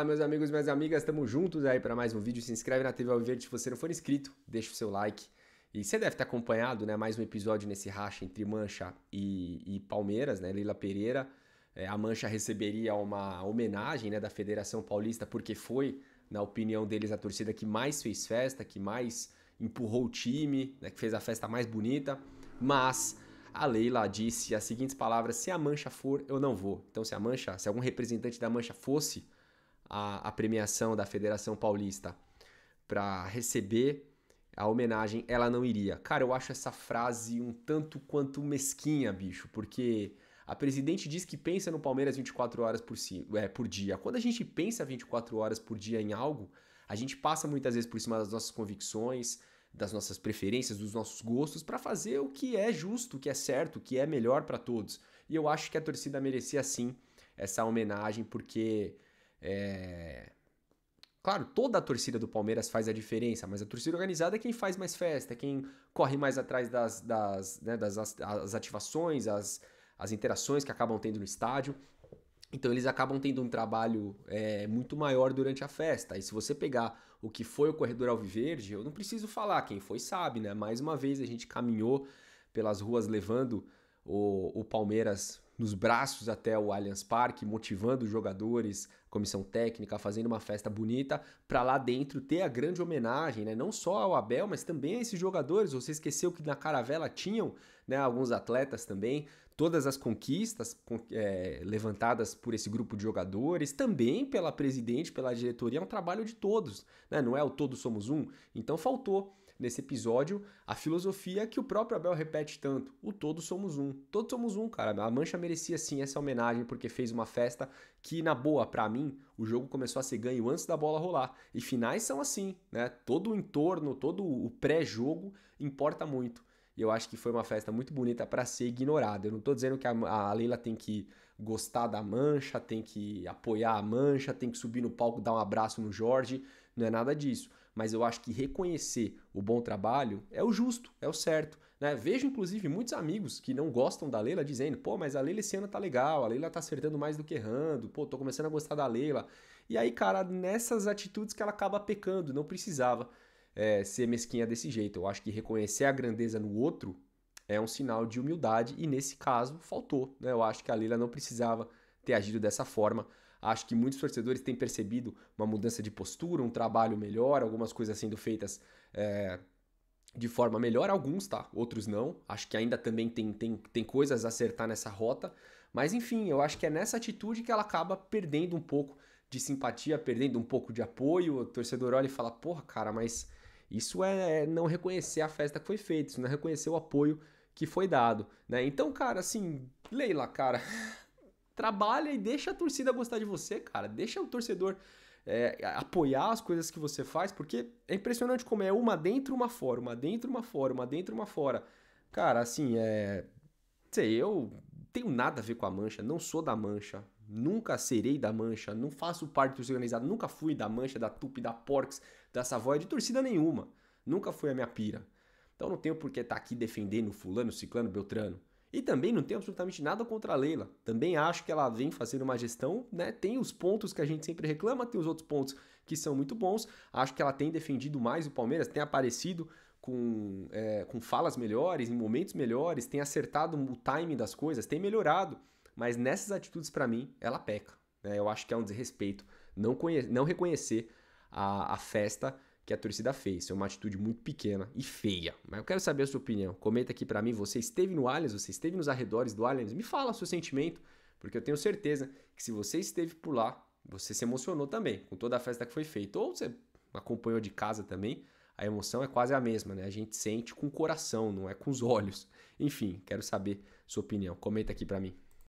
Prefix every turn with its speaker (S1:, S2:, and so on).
S1: Fala meus amigos, minhas amigas, estamos juntos aí para mais um vídeo. Se inscreve na TV Alviverde se você não for inscrito, deixa o seu like. E você deve estar acompanhado, né, mais um episódio nesse racha entre Mancha e, e Palmeiras, né, Leila Pereira. É, a Mancha receberia uma homenagem, né, da Federação Paulista, porque foi, na opinião deles, a torcida que mais fez festa, que mais empurrou o time, né, que fez a festa mais bonita, mas a Leila disse as seguintes palavras: se a Mancha for, eu não vou. Então, se a Mancha, se algum representante da Mancha fosse, a, a premiação da Federação Paulista para receber a homenagem, ela não iria. Cara, eu acho essa frase um tanto quanto mesquinha, bicho, porque a presidente diz que pensa no Palmeiras 24 horas por, si, é, por dia. Quando a gente pensa 24 horas por dia em algo, a gente passa muitas vezes por cima das nossas convicções, das nossas preferências, dos nossos gostos, para fazer o que é justo, o que é certo, o que é melhor para todos. E eu acho que a torcida merecia sim essa homenagem, porque é... Claro, toda a torcida do Palmeiras faz a diferença, mas a torcida organizada é quem faz mais festa, é quem corre mais atrás das, das, né, das as ativações, as, as interações que acabam tendo no estádio. Então eles acabam tendo um trabalho é, muito maior durante a festa. E se você pegar o que foi o Corredor Alviverde, eu não preciso falar, quem foi sabe, né? Mais uma vez a gente caminhou pelas ruas levando o, o Palmeiras nos braços até o Allianz Parque, motivando os jogadores, comissão técnica, fazendo uma festa bonita, para lá dentro ter a grande homenagem, né? Não só ao Abel, mas também a esses jogadores. Você esqueceu que na caravela tinham né, alguns atletas também todas as conquistas é, levantadas por esse grupo de jogadores, também pela presidente, pela diretoria, é um trabalho de todos, né? não é o todos somos um. Então faltou nesse episódio a filosofia que o próprio Abel repete tanto: o todos somos um. Todos somos um, cara. A Mancha merecia sim essa homenagem porque fez uma festa que, na boa, para mim, o jogo começou a ser ganho antes da bola rolar. E finais são assim, né? Todo o entorno, todo o pré-jogo importa muito. E eu acho que foi uma festa muito bonita para ser ignorada. Eu não estou dizendo que a, a, Leila tem que gostar da mancha, tem que apoiar a mancha, tem que subir no palco, dar um abraço no Jorge. Não é nada disso. Mas eu acho que reconhecer o bom trabalho é o justo, é o certo. Né? Vejo, inclusive, muitos amigos que não gostam da Leila dizendo: pô, mas a Leila esse ano tá legal, a Leila tá acertando mais do que errando, pô, tô começando a gostar da Leila. E aí, cara, nessas atitudes que ela acaba pecando, não precisava é, ser mesquinha desse jeito. Eu acho que reconhecer a grandeza no outro é um sinal de humildade e nesse caso faltou. Né? Eu acho que a Leila não precisava ter agido dessa forma. Acho que muitos torcedores têm percebido uma mudança de postura, um trabalho melhor, algumas coisas sendo feitas é, de forma melhor, alguns, tá? Outros não. Acho que ainda também tem, tem, tem coisas a acertar nessa rota. Mas enfim, eu acho que é nessa atitude que ela acaba perdendo um pouco de simpatia, perdendo um pouco de apoio, o torcedor olha e fala: porra, cara, mas isso é, é não reconhecer a festa que foi feita, isso não é reconhecer o apoio que foi dado, né? Então, cara, assim, Leila, cara, trabalha e deixa a torcida gostar de você, cara, deixa o torcedor é, apoiar as coisas que você faz, porque é impressionante como é uma dentro, uma fora, uma dentro, uma fora, uma dentro, uma fora. Cara, assim, é. Sei, eu tenho nada a ver com a mancha, não sou da mancha, nunca serei da mancha, não faço parte do organizado, nunca fui da mancha, da Tupi, da Porcs, da Savoia, de torcida nenhuma. Nunca fui a minha pira. Então não tenho por que estar tá aqui defendendo fulano, ciclano, beltrano. E também não tenho absolutamente nada contra a Leila. Também acho que ela vem fazendo uma gestão, né? Tem os pontos que a gente sempre reclama, tem os outros pontos que são muito bons. Acho que ela tem defendido mais o Palmeiras, tem aparecido com, é, com falas melhores, em momentos melhores, tem acertado o timing das coisas, tem melhorado. Mas nessas atitudes, para mim, ela peca. Né? Eu acho que é um desrespeito não, não reconhecer a, a festa que a torcida fez. É uma atitude muito pequena e feia. Mas eu quero saber a sua opinião. Comenta aqui para mim, você esteve no Allianz, você esteve nos arredores do Allianz? Me fala o seu sentimento, porque eu tenho certeza que se você esteve por lá, você se emocionou também com toda a festa que foi feita. Ou você acompanhou de casa também, a emoção é quase a mesma, né? A gente sente com o coração, não é com os olhos. Enfim, quero saber sua opinião. Comenta aqui para mim.